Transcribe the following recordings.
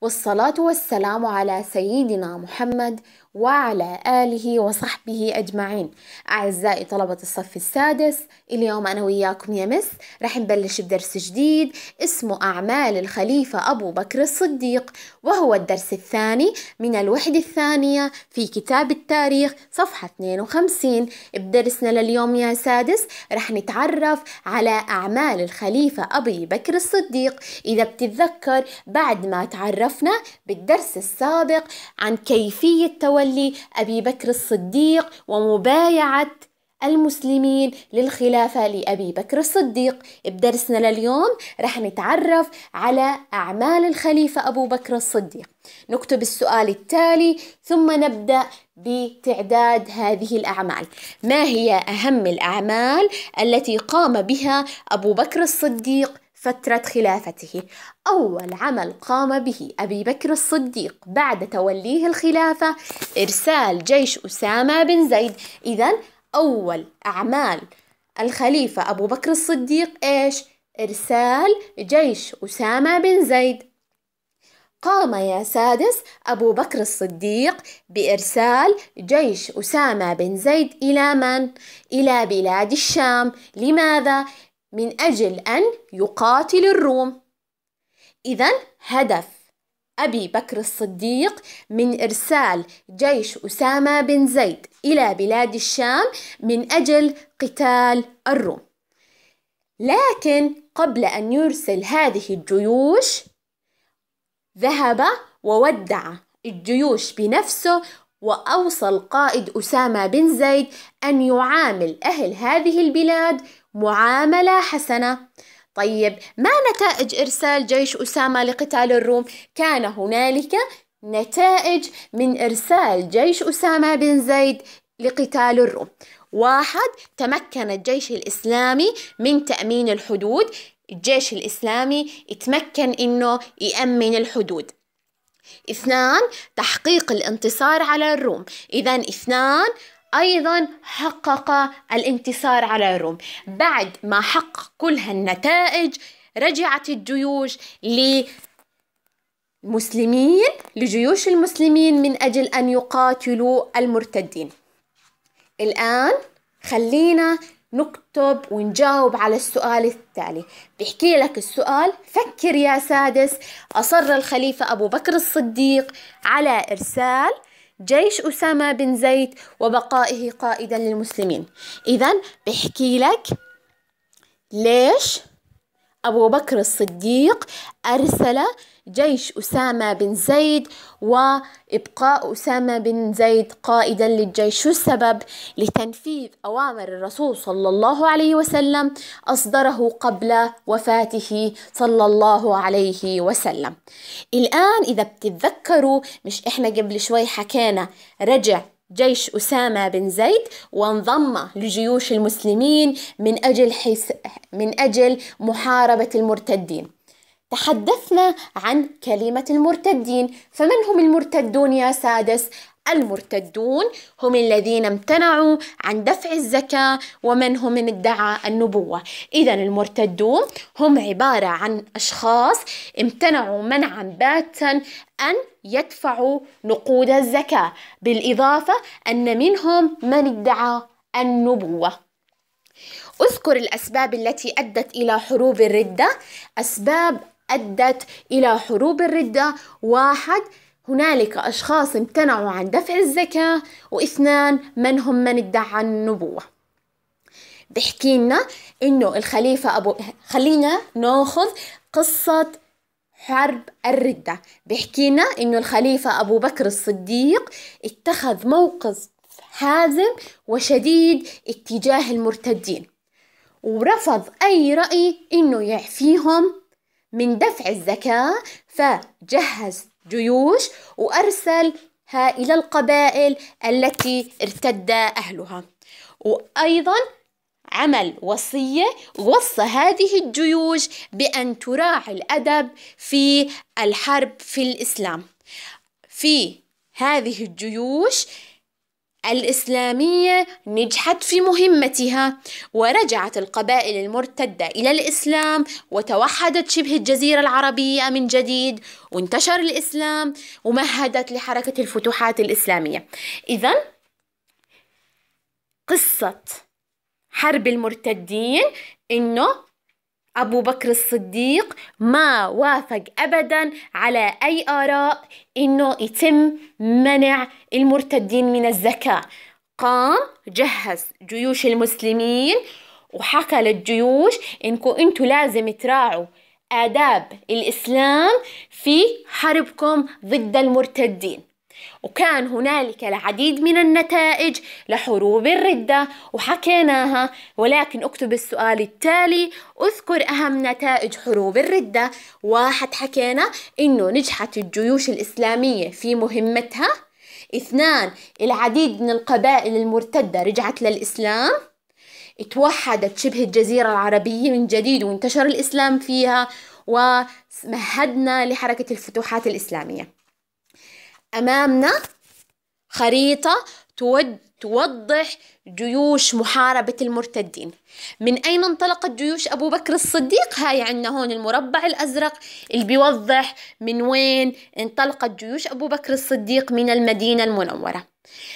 والصلاة والسلام على سيدنا محمد وعلى آله وصحبه أجمعين أعزائي طلبة الصف السادس اليوم أنا وياكم يا مس رح نبلش بدرس جديد اسمه أعمال الخليفة أبو بكر الصديق وهو الدرس الثاني من الوحدة الثانية في كتاب التاريخ صفحة 52 بدرسنا لليوم يا سادس رح نتعرف على أعمال الخليفة أبي بكر الصديق إذا بتتذكر بعد ما تعرف تعرفنا بالدرس السابق عن كيفية تولي أبي بكر الصديق ومبايعة المسلمين للخلافة لأبي بكر الصديق بدرسنا لليوم رح نتعرف على أعمال الخليفة أبو بكر الصديق نكتب السؤال التالي ثم نبدأ بتعداد هذه الأعمال ما هي أهم الأعمال التي قام بها أبو بكر الصديق فترة خلافته أول عمل قام به أبي بكر الصديق بعد توليه الخلافة إرسال جيش أسامة بن زيد إذا أول أعمال الخليفة أبو بكر الصديق إيش؟ إرسال جيش أسامة بن زيد قام يا سادس أبو بكر الصديق بإرسال جيش أسامة بن زيد إلى من؟ إلى بلاد الشام، لماذا؟ من أجل أن يقاتل الروم إذا هدف أبي بكر الصديق من إرسال جيش أسامة بن زيد إلى بلاد الشام من أجل قتال الروم لكن قبل أن يرسل هذه الجيوش ذهب وودع الجيوش بنفسه وأوصى القائد أسامة بن زيد أن يعامل أهل هذه البلاد معاملة حسنة طيب ما نتائج إرسال جيش أسامة لقتال الروم؟ كان هنالك نتائج من إرسال جيش أسامة بن زيد لقتال الروم واحد تمكن الجيش الإسلامي من تأمين الحدود الجيش الإسلامي يتمكن إنه يأمن الحدود اثنان تحقيق الانتصار على الروم إذا اثنان أيضا حقق الانتصار على الروم بعد ما حقق كل هالنتائج رجعت الجيوش للمسلمين لجيوش المسلمين من أجل أن يقاتلوا المرتدين الآن خلينا نكتب ونجاوب على السؤال التالي بيحكي لك السؤال فكر يا سادس أصر الخليفة أبو بكر الصديق على إرسال جيش أسامة بن زيد وبقائه قائدا للمسلمين إذا بحكي لك ليش أبو بكر الصديق أرسل جيش أسامة بن زيد وإبقاء أسامة بن زيد قائدا للجيش شو السبب لتنفيذ أوامر الرسول صلى الله عليه وسلم أصدره قبل وفاته صلى الله عليه وسلم الآن إذا بتتذكروا مش إحنا قبل شوي حكينا رجع جيش أسامة بن زيد وانضم لجيوش المسلمين من أجل, حس... من أجل محاربة المرتدين تحدثنا عن كلمة المرتدين فمن هم المرتدون يا سادس؟ المرتدون هم الذين امتنعوا عن دفع الزكاة ومن هم من ادعى النبوة إذا المرتدون هم عبارة عن أشخاص امتنعوا منعا باتا أن يدفعوا نقود الزكاة بالإضافة أن منهم من ادعى النبوة اذكر الأسباب التي أدت إلى حروب الردة أسباب أدت إلى حروب الردة واحد هنالك أشخاص امتنعوا عن دفع الزكاة واثنان من هم من ادعى النبوة بحكي لنا إنه الخليفة أبو خلينا ناخذ قصة حرب الردة بحكي لنا إنه الخليفة أبو بكر الصديق اتخذ موقف حازم وشديد اتجاه المرتدين ورفض أي رأي إنه يعفيهم من دفع الزكاة فجهز جيوش وأرسلها إلى القبائل التي ارتد أهلها وأيضا عمل وصية وصى هذه الجيوش بأن تراعي الأدب في الحرب في الإسلام في هذه الجيوش الإسلامية نجحت في مهمتها ورجعت القبائل المرتدة إلى الإسلام وتوحدت شبه الجزيرة العربية من جديد وانتشر الإسلام ومهدت لحركة الفتوحات الإسلامية إذا قصة حرب المرتدين إنه أبو بكر الصديق ما وافق أبدا على أي آراء إنه يتم منع المرتدين من الزكاة قام جهز جيوش المسلمين وحكى للجيوش إنكم أنتوا لازم تراعوا آداب الإسلام في حربكم ضد المرتدين وكان هنالك العديد من النتائج لحروب الردة وحكيناها ولكن اكتب السؤال التالي اذكر أهم نتائج حروب الردة واحد حكينا إنه نجحت الجيوش الإسلامية في مهمتها اثنان العديد من القبائل المرتدة رجعت للإسلام اتوحدت شبه الجزيرة العربية من جديد وانتشر الإسلام فيها ومهدنا لحركة الفتوحات الإسلامية أمامنا خريطة توضح جيوش محاربة المرتدين من أين انطلقت جيوش أبو بكر الصديق هاي يعني عندنا هون المربع الأزرق اللي بيوضح من وين انطلقت جيوش أبو بكر الصديق من المدينة المنورة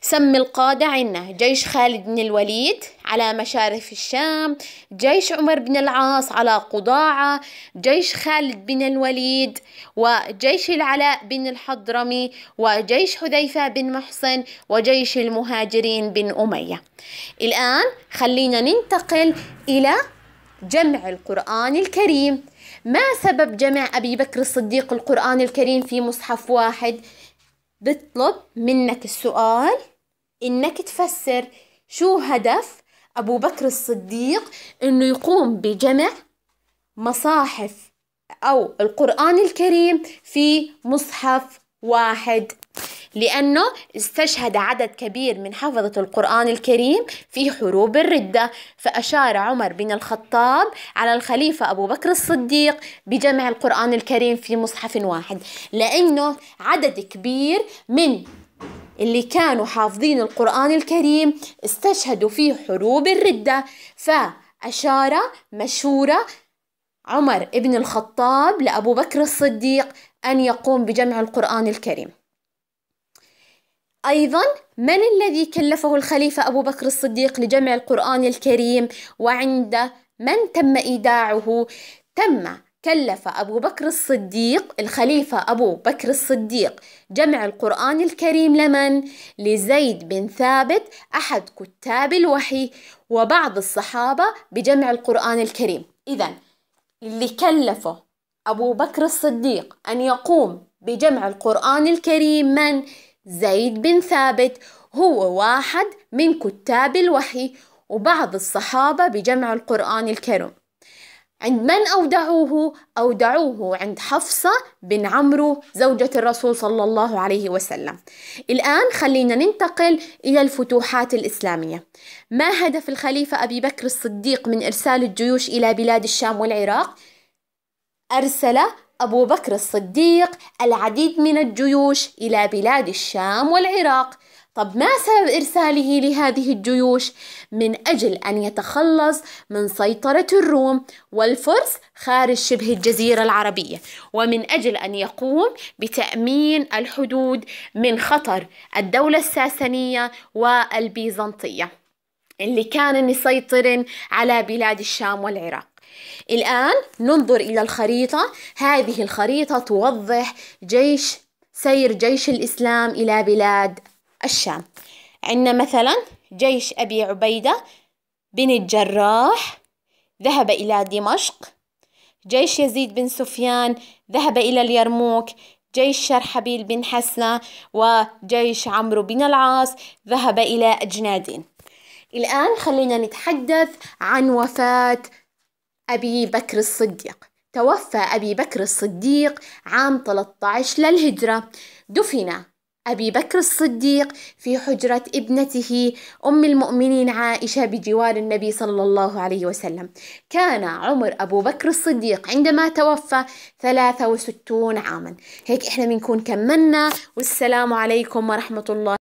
سم القادة عنا جيش خالد بن الوليد على مشارف الشام جيش عمر بن العاص على قضاعة جيش خالد بن الوليد وجيش العلاء بن الحضرمي وجيش حذيفة بن محصن وجيش المهاجرين بن أمية الآن خلينا ننتقل إلى جمع القرآن الكريم ما سبب جمع أبي بكر الصديق القرآن الكريم في مصحف واحد؟ بطلب منك السؤال إنك تفسر شو هدف أبو بكر الصديق إنه يقوم بجمع مصاحف أو القرآن الكريم في مصحف واحد لأنه استشهد عدد كبير من حفظة القرآن الكريم في حروب الردة فأشار عمر بن الخطاب على الخليفة أبو بكر الصديق بجمع القرآن الكريم في مصحف واحد لأنه عدد كبير من اللي كانوا حافظين القرآن الكريم استشهدوا في حروب الردة فأشار مشورة عمر ابن الخطاب لأبو بكر الصديق أن يقوم بجمع القرآن الكريم أيضا من الذي كلفه الخليفة أبو بكر الصديق لجمع القرآن الكريم وعند من تم إيداعه تم كلف أبو بكر الصديق الخليفة أبو بكر الصديق جمع القرآن الكريم لمن؟ لزيد بن ثابت أحد كتاب الوحي وبعض الصحابة بجمع القرآن الكريم إذا اللي كلفه أبو بكر الصديق أن يقوم بجمع القرآن الكريم من؟ زيد بن ثابت هو واحد من كتاب الوحي وبعض الصحابة بجمع القرآن الكريم عند من أودعوه؟ أودعوه عند حفصة بن عمرو زوجة الرسول صلى الله عليه وسلم الآن خلينا ننتقل إلى الفتوحات الإسلامية ما هدف الخليفة أبي بكر الصديق من إرسال الجيوش إلى بلاد الشام والعراق؟ أرسل أبو بكر الصديق العديد من الجيوش إلى بلاد الشام والعراق طب ما سبب إرساله لهذه الجيوش؟ من أجل أن يتخلص من سيطرة الروم والفرس خارج شبه الجزيرة العربية ومن أجل أن يقوم بتأمين الحدود من خطر الدولة الساسانية والبيزنطية اللي كان مسيطر على بلاد الشام والعراق الآن ننظر إلى الخريطة هذه الخريطة توضح جيش سير جيش الإسلام إلى بلاد الشام عندنا مثلا جيش أبي عبيدة بن الجراح ذهب إلى دمشق جيش يزيد بن سفيان ذهب إلى اليرموك جيش شرحبيل بن حسنة وجيش عمرو بن العاص ذهب إلى أجنادين الآن خلينا نتحدث عن وفاة أبي بكر الصديق توفى أبي بكر الصديق عام 13 للهجرة دفن أبي بكر الصديق في حجرة ابنته أم المؤمنين عائشة بجوار النبي صلى الله عليه وسلم كان عمر أبو بكر الصديق عندما توفى 63 عاما هيك إحنا بنكون كملنا والسلام عليكم ورحمة الله